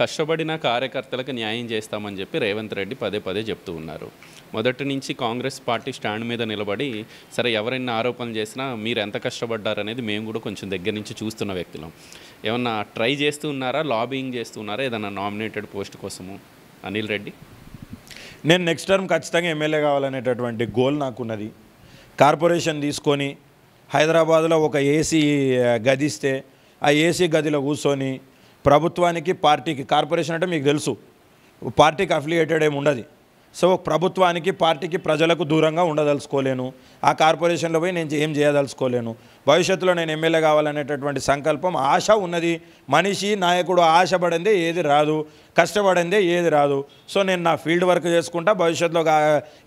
కష్టపడిన కార్యకర్తలకు న్యాయం చేస్తామని చెప్పి రేవంత్ రెడ్డి పదే పదే చెప్తూ ఉన్నారు మొదటి నుంచి కాంగ్రెస్ పార్టీ స్టాండ్ మీద నిలబడి సరే ఎవరైనా ఆరోపణలు చేసినా మీరు ఎంత కష్టపడ్డారనేది మేము కూడా కొంచెం దగ్గర నుంచి చూస్తున్న వ్యక్తులం ఏమన్నా ట్రై చేస్తూ ఉన్నారా లాబింగ్ చేస్తూ ఉన్నారా ఏదైనా నామినేటెడ్ పోస్ట్ కోసము అనిల్ రెడ్డి నేను నెక్స్ట్ టర్మ్ ఖచ్చితంగా ఎమ్మెల్యే కావాలనేటటువంటి గోల్ నాకున్నది కార్పొరేషన్ తీసుకొని హైదరాబాద్లో ఒక ఏసీ గదిస్తే ఆ ఏసీ గదిలో కూర్చొని ప్రభుత్వానికి పార్టీకి కార్పొరేషన్ అంటే మీకు తెలుసు పార్టీకి అఫిలియేటెడ్ ఏమి ఉండదు సో ప్రభుత్వానికి పార్టీకి ప్రజలకు దూరంగా ఉండదలుచుకోలేను ఆ కార్పొరేషన్లో పోయి నేను ఏం చేయదలుచుకోలేను భవిష్యత్తులో నేను ఎమ్మెల్యే కావాలనేటటువంటి సంకల్పం ఆశ ఉన్నది మనిషి నాయకుడు ఆశపడిందే ఏది రాదు కష్టపడిందే ఏది రాదు సో నేను నా ఫీల్డ్ వర్క్ చేసుకుంటా భవిష్యత్తులో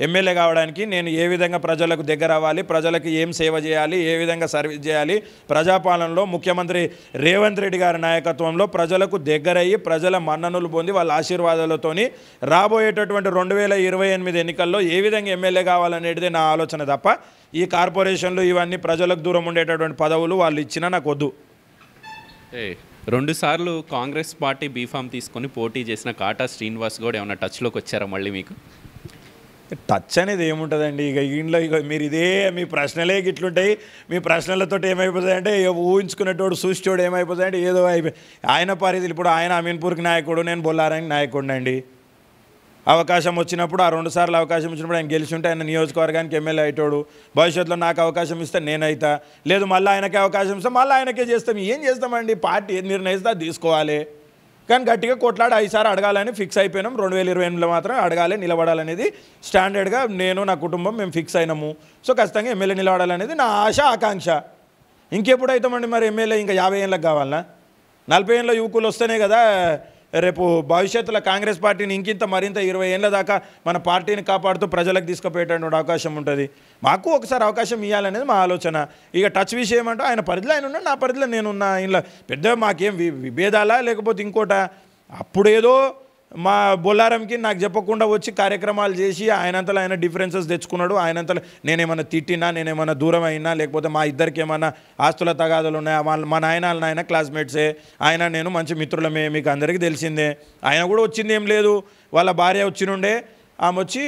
ఎమ్మెల్యే కావడానికి నేను ఏ విధంగా ప్రజలకు దగ్గర అవ్వాలి ప్రజలకు ఏం సేవ చేయాలి ఏ విధంగా సర్వీస్ చేయాలి ప్రజాపాలనలో ముఖ్యమంత్రి రేవంత్ రెడ్డి గారి నాయకత్వంలో ప్రజలకు దగ్గరయ్యి ప్రజల మన్ననులు పొంది వాళ్ళ ఆశీర్వాదాలతోని రాబోయేటటువంటి రెండు వేల ఇరవై ఎనిమిది ఎన్నికల్లో ఏ విధంగా ఎమ్మెల్యే కావాలనేది నా ఆలోచన తప్ప ఈ కార్పొరేషన్లు ఇవన్నీ ప్రజలకు దూరం ఉండేటటువంటి పదవులు వాళ్ళు ఇచ్చినా నాకు వద్దు రెండుసార్లు కాంగ్రెస్ పార్టీ బీఫామ్ తీసుకొని పోటీ చేసిన కాటా శ్రీనివాస్ కూడా ఏమైనా టచ్లోకి వచ్చారా మళ్ళీ మీకు టచ్ అనేది ఏముంటుందండి ఇక ఇంట్లో ఇక మీరు ఇదే మీ ప్రశ్నలే గిట్లుంటాయి మీ ప్రశ్నలతో ఏమైపోతాయంటే ఊహించుకునేటోడు చూసేటోడు ఏమైపోతాయంటే ఏదో అయిపోయి ఆయన పరిధిలో ఇప్పుడు ఆయన అమీన్పూర్కి నాయకుడు నేను బొల్లారానికి నాయకుడినండి అవకాశం వచ్చినప్పుడు ఆ రెండు సార్లు అవకాశం వచ్చినప్పుడు ఆయన గెలిచి ఉంటే ఆయన నియోజకవర్గానికి ఎమ్మెల్యే అయిటోడు భవిష్యత్తులో నాకు అవకాశం ఇస్తే నేనైతా లేదు మళ్ళీ ఆయనకే అవకాశం ఇస్తే మళ్ళీ ఆయనకే చేస్తాం ఏం చేస్తామండి పార్టీ ఏది నిర్ణయిస్తే అది తీసుకోవాలి కానీ గట్టిగా కొట్లాడి ఐదుసారి అడగాలని ఫిక్స్ అయిపోయినాం రెండు వేల ఇరవై ఎనిమిదిలో మాత్రం అడగాలి నిలబడాలనేది స్టాండర్డ్గా నేను నా కుటుంబం మేము ఫిక్స్ అయినాము సో ఖచ్చితంగా ఎమ్మెల్యే నిలబడాలనేది నా ఆశ ఆకాంక్ష ఇంకెప్పుడు అవుతామండి మరి ఎమ్మెల్యే ఇంకా యాభై ఏళ్ళకి కావాలనా నలభై ఏళ్ళ యువకులు వస్తేనే కదా రేపు భవిష్యత్తులో కాంగ్రెస్ పార్టీని ఇంకింత మరింత ఇరవై ఏళ్ళ దాకా మన పార్టీని కాపాడుతూ ప్రజలకు తీసుకుపోయేటటువంటి అవకాశం ఉంటుంది మాకు ఒకసారి అవకాశం ఇవ్వాలనేది మా ఆలోచన ఇక టచ్ విషయం అంటే ఆయన పరిధిలో ఆయన ఉన్నా నా పరిధిలో నేనున్నా ఇంట్లో పెద్ద మాకేం విభేదాలా లేకపోతే ఇంకోట అప్పుడేదో మా బొల్లారంకి నాకు చెప్పకుండా వచ్చి కార్యక్రమాలు చేసి ఆయనంతలో ఆయన డిఫరెన్సెస్ తెచ్చుకున్నాడు ఆయనంతలో నేనేమన్నా తిట్టినా నేనేమన్నా దూరం అయినా లేకపోతే మా ఇద్దరికి ఏమన్నా ఆస్తుల తగాదులు ఉన్నాయా వాళ్ళు మా నాయన నాయన క్లాస్మేట్సే ఆయన నేను మంచి మిత్రులమే మీకు అందరికీ తెలిసిందే ఆయన కూడా వచ్చింది ఏం లేదు వాళ్ళ భార్య వచ్చినుండే ఆమె వచ్చి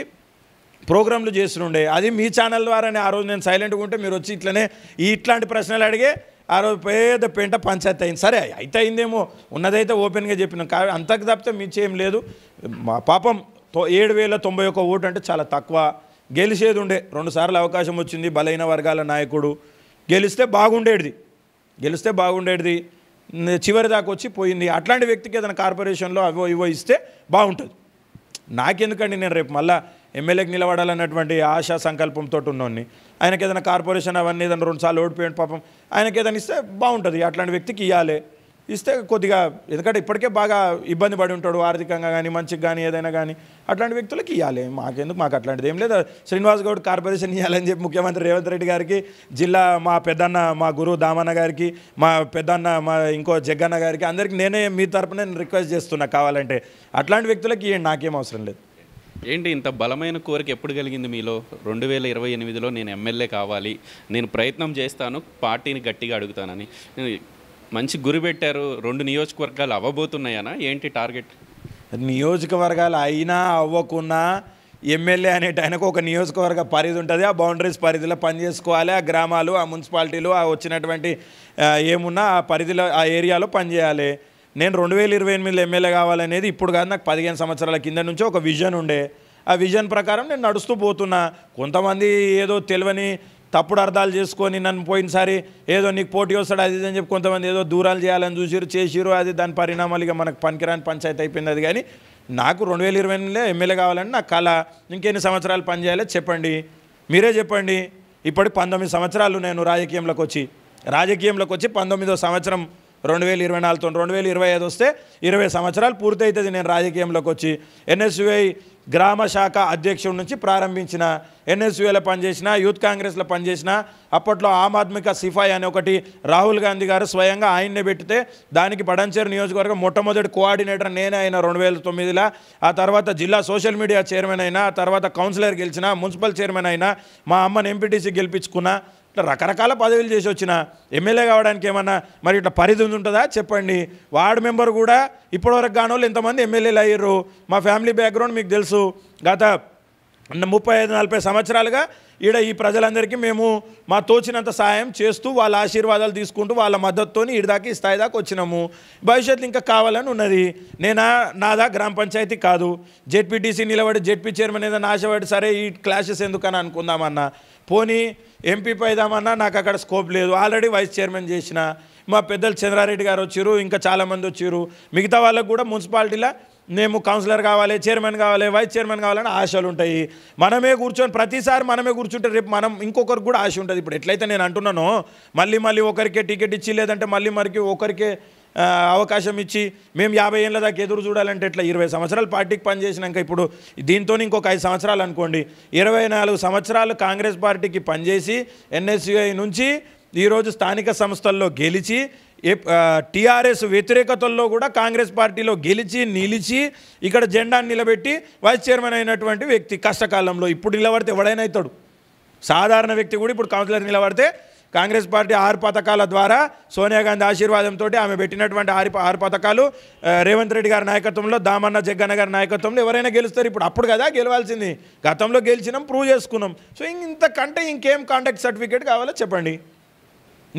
ప్రోగ్రాంలు చేస్తుండే అది మీ ఛానల్ ద్వారానే ఆ రోజు నేను సైలెంట్గా ఉంటే మీరు వచ్చి ఇట్లనే ఇట్లాంటి ప్రశ్నలు అడిగే ఆ రోజు పేద పెంట పంచాయతీ అయింది సరే అయితే అయిందేమో ఉన్నదైతే ఓపెన్గా చెప్పినాం కా అంతకు తప్పితే మించేం లేదు మా పాపం తో ఏడు వేల తొంభై ఒక్క ఓటు అంటే చాలా తక్కువ గెలిచేది ఉండే రెండుసార్లు అవకాశం వచ్చింది బలైన వర్గాల నాయకుడు గెలిస్తే బాగుండేది గెలిస్తే బాగుండేది చివరి దాకా వచ్చి పోయింది అట్లాంటి వ్యక్తికి ఏదైనా కార్పొరేషన్లో అవో ఇవో ఇస్తే బాగుంటుంది నాకెందుకండి నేను రేపు మళ్ళీ ఎమ్మెల్యేకి నిలబడాలన్నటువంటి ఆశా సంకల్పంతో ఉన్నోన్ని ఆయనకి ఏదైనా కార్పొరేషన్ అవన్నీ ఏదైనా రెండుసార్లు ఓడిపోయిన పాపం ఆయనకి ఏదైనా ఇస్తే బాగుంటుంది అట్లాంటి వ్యక్తికి ఇవ్వాలి ఇస్తే కొద్దిగా ఎందుకంటే ఇప్పటికే బాగా ఇబ్బంది పడి ఉంటాడు ఆర్థికంగా కానీ మంచిగా కానీ ఏదైనా కానీ అట్లాంటి వ్యక్తులకి ఇవ్వాలి మాకెందుకు మాకు అట్లాంటిది ఏం లేదు శ్రీనివాస్ గౌడ్ కార్పొరేషన్ ఇవ్వాలని చెప్పి ముఖ్యమంత్రి రేవంత్ రెడ్డి గారికి జిల్లా మా పెద్దన్న మా గురువు దామన్న గారికి మా పెద్దన్న మా ఇంకో జగ్గన్న గారికి అందరికి నేనే మీ తరపున రిక్వెస్ట్ చేస్తున్నా కావాలంటే అట్లాంటి వ్యక్తులకి నాకేం అవసరం లేదు ఏంటి ఇంత బలమైన కోరిక ఎప్పుడు కలిగింది మీలో రెండు వేల ఇరవై ఎనిమిదిలో నేను ఎమ్మెల్యే కావాలి నేను ప్రయత్నం చేస్తాను పార్టీని గట్టిగా అడుగుతానని మంచి గురి పెట్టారు రెండు నియోజకవర్గాలు అవ్వబోతున్నాయనా ఏంటి టార్గెట్ నియోజకవర్గాలు అయినా అవ్వకున్నా ఎమ్మెల్యే అనేటి ఒక నియోజకవర్గ పరిధి ఉంటుంది ఆ బౌండరీస్ పరిధిలో పనిచేసుకోవాలి ఆ గ్రామాలు ఆ మున్సిపాలిటీలు ఆ వచ్చినటువంటి ఏమున్నా ఆ పరిధిలో ఆ ఏరియాలో పనిచేయాలి నేను రెండు వేల ఇరవై ఎనిమిదిలో ఎమ్మెల్యే కావాలనేది ఇప్పుడు కాదు నాకు పదిహేను సంవత్సరాల కింద నుంచి ఒక విజన్ ఉండే ఆ విజన్ ప్రకారం నేను నడుస్తూ పోతున్నా కొంతమంది ఏదో తెలివని తప్పుడు అర్థాలు చేసుకొని నన్ను పోయినసారి ఏదో నీకు పోటీ వస్తాడు అది అని చెప్పి కొంతమంది ఏదో దూరాలు చేయాలని చూసిరు చేసిరు అది దాని పరిణామాలు ఇక మనకు పనికిరాని పంచాయతీ అయిపోయింది అది కానీ నాకు రెండు వేల ఇరవై ఎనిమిదిలో ఎమ్మెల్యే కావాలని నా కళ ఇంకెన్ని సంవత్సరాలు పనిచేయాలో చెప్పండి మీరే చెప్పండి ఇప్పటికి పంతొమ్మిది సంవత్సరాలు నేను రాజకీయంలోకి వచ్చి రాజకీయంలోకి వచ్చి పంతొమ్మిదో సంవత్సరం రెండు వేల ఇరవై నాలుగుతో రెండు వేల ఇరవై ఐదు వస్తే ఇరవై సంవత్సరాలు పూర్తయితుంది నేను రాజకీయంలోకి వచ్చి ఎన్ఎస్యుఐ గ్రామ శాఖ అధ్యక్షుడి నుంచి ప్రారంభించిన ఎన్ఎస్యుఏలో పనిచేసిన యూత్ కాంగ్రెస్లో పనిచేసిన అప్పట్లో ఆమ్ ఆద్మిక సిఫాయి అని ఒకటి రాహుల్ గాంధీ గారు స్వయంగా ఆయన్నే పెట్టితే దానికి పడంచేరు నియోజకవర్గం మొట్టమొదటి కోఆర్డినేటర్ నేనే అయినా రెండు వేల తొమ్మిదిలో ఆ తర్వాత జిల్లా సోషల్ మీడియా చైర్మన్ అయినా ఆ తర్వాత కౌన్సిలర్ గెలిచిన మున్సిపల్ చైర్మన్ అయినా మా అమ్మని ఎంపీటీసీ గెలిపించుకున్నా ఇట్లా రకరకాల పదవులు చేసి వచ్చిన ఎమ్మెల్యే కావడానికి ఏమన్నా మరి ఇట్లా పరిధి ఉంటుందా చెప్పండి వార్డు మెంబర్ కూడా ఇప్పటివరకు కానోళ్ళు ఎంతమంది ఎమ్మెల్యేలు అయ్యారు మా ఫ్యామిలీ బ్యాక్గ్రౌండ్ మీకు తెలుసు గత ముప్పై ఐదు నలభై సంవత్సరాలుగా ఈడ ఈ ప్రజలందరికీ మేము మా తోచినంత సాయం చేస్తూ వాళ్ళ ఆశీర్వాదాలు తీసుకుంటూ వాళ్ళ మద్దతుతో దాకా ఈ స్థాయి దాకా వచ్చినాము భవిష్యత్తు ఇంకా కావాలని ఉన్నది నేనా నాదా గ్రామ పంచాయతీ కాదు జెడ్పీటీసీ నిలబడి జెడ్పీ చైర్మన్ ఏదైనా ఆశపడి సరే ఈ క్లాషెస్ ఎందుకని అనుకుందామన్నా పోనీ ఎంపీపై అయిదామన్నా నాకు అక్కడ స్కోప్ లేదు ఆల్రెడీ వైస్ చైర్మన్ చేసిన మా పెద్దలు చంద్రారెడ్డి గారు వచ్చారు ఇంకా చాలామంది వచ్చారు మిగతా వాళ్ళకు కూడా మున్సిపాలిటీలో మేము కౌన్సిలర్ కావాలి చైర్మన్ కావాలి వైస్ చైర్మన్ కావాలని ఆశలు ఉంటాయి మనమే కూర్చొని ప్రతిసారి మనమే కూర్చుంటే రేపు మనం ఇంకొకరికి కూడా ఆశ ఉంటుంది ఇప్పుడు ఎట్లయితే నేను అంటున్నానో మళ్ళీ మళ్ళీ ఒకరికే టికెట్ ఇచ్చి లేదంటే మళ్ళీ మరికి ఒకరికే అవకాశం ఇచ్చి మేము యాభై ఏళ్ళ దాకా ఎదురు చూడాలంటే ఇట్లా ఇరవై సంవత్సరాలు పార్టీకి పనిచేసినాక ఇప్పుడు దీంతో ఇంకొక ఐదు సంవత్సరాలు అనుకోండి ఇరవై నాలుగు సంవత్సరాలు కాంగ్రెస్ పార్టీకి పనిచేసి ఎన్ఎస్యుఐ నుంచి ఈరోజు స్థానిక సంస్థల్లో గెలిచి టీఆర్ఎస్ వ్యతిరేకతల్లో కూడా కాంగ్రెస్ పార్టీలో గెలిచి నిలిచి ఇక్కడ జెండాను నిలబెట్టి వైస్ చైర్మన్ అయినటువంటి వ్యక్తి కష్టకాలంలో ఇప్పుడు నిలబడితే ఎవడైనా అవుతాడు సాధారణ వ్యక్తి కూడా ఇప్పుడు కౌన్సిలర్ నిలబడితే కాంగ్రెస్ పార్టీ ఆరు పథకాల ద్వారా సోనియా గాంధీ ఆశీర్వాదంతో ఆమె పెట్టినటువంటి ఆరు ఆరు పథకాలు రేవంత్ రెడ్డి గారి నాయకత్వంలో దామన్న జగ్గన్న గారి నాయకత్వంలో ఎవరైనా గెలుస్తారు ఇప్పుడు అప్పుడు కదా గెలవాల్సింది గతంలో గెలిచినాం ప్రూవ్ చేసుకున్నాం సో ఇంతకంటే ఇంకేం కాంటాక్ట్ సర్టిఫికేట్ కావాలో చెప్పండి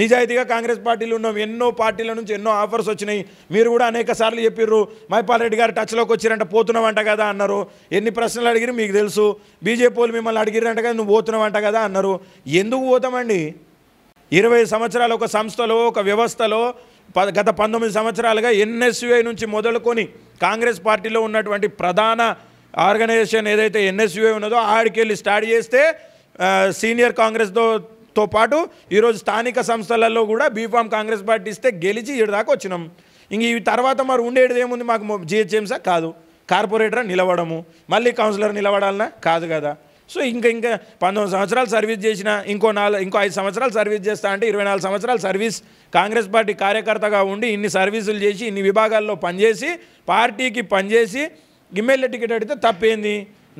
నిజాయితీగా కాంగ్రెస్ పార్టీలు ఉన్నాం ఎన్నో పార్టీల నుంచి ఎన్నో ఆఫర్స్ వచ్చినాయి మీరు కూడా అనేక సార్లు చెప్పిర్రు మైపాల్ రెడ్డి గారు టచ్లోకి వచ్చిరంట పోతున్నావంట కదా అన్నారు ఎన్ని ప్రశ్నలు అడిగిరు మీకు తెలుసు బీజేపీ మిమ్మల్ని అడిగిరంట కదా నువ్వు పోతున్నావంట కదా అన్నారు ఎందుకు పోతామండి ఇరవై సంవత్సరాలు ఒక సంస్థలో ఒక వ్యవస్థలో గత పంతొమ్మిది సంవత్సరాలుగా ఎన్ఎస్యుఐ నుంచి మొదలుకొని కాంగ్రెస్ పార్టీలో ఉన్నటువంటి ప్రధాన ఆర్గనైజేషన్ ఏదైతే ఎన్ఎస్యుఐ ఉన్నదో ఆడికెళ్ళి స్టార్ట్ చేస్తే సీనియర్ కాంగ్రెస్తో తో పాటు ఈరోజు స్థానిక సంస్థలలో కూడా బీఫామ్ కాంగ్రెస్ పార్టీ ఇస్తే గెలిచి ఇటు దాకా వచ్చినాం ఇంక ఈ తర్వాత మరి ఉండేది ఏముంది మాకు జిహెచ్ఎంసా కాదు కార్పొరేటర్ నిలవడము మళ్ళీ కౌన్సిలర్ నిలబడాలన్నా కాదు కదా సో ఇంక ఇంకా పంతొమ్మిది సంవత్సరాలు సర్వీస్ చేసిన ఇంకో నాలుగు ఇంకో ఐదు సంవత్సరాలు సర్వీస్ చేస్తా అంటే ఇరవై నాలుగు సంవత్సరాలు సర్వీస్ కాంగ్రెస్ పార్టీ కార్యకర్తగా ఉండి ఇన్ని సర్వీసులు చేసి ఇన్ని విభాగాల్లో పనిచేసి పార్టీకి పనిచేసి ఎమ్మెల్యే టికెట్ అడిగితే తప్పేంది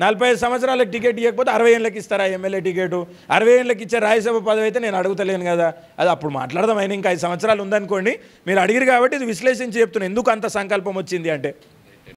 నలభై ఐదు సంవత్సరాలకు టికెట్ ఇవ్వకపోతే అరవై ఏళ్ళకి ఇస్తారా ఎమ్మెల్యే టికెట్ అరవై ఏళ్ళకి ఇచ్చే రాజ్యసభ పదవి అయితే నేను అడుగుతలేను కదా అది అప్పుడు మాట్లాడదాం ఆయన ఇంకా ఐదు సంవత్సరాలు ఉందనుకోండి మీరు అడిగిరు కాబట్టి ఇది విశ్లేషించి చెప్తున్నాను ఎందుకు అంత సంకల్పం వచ్చింది అంటే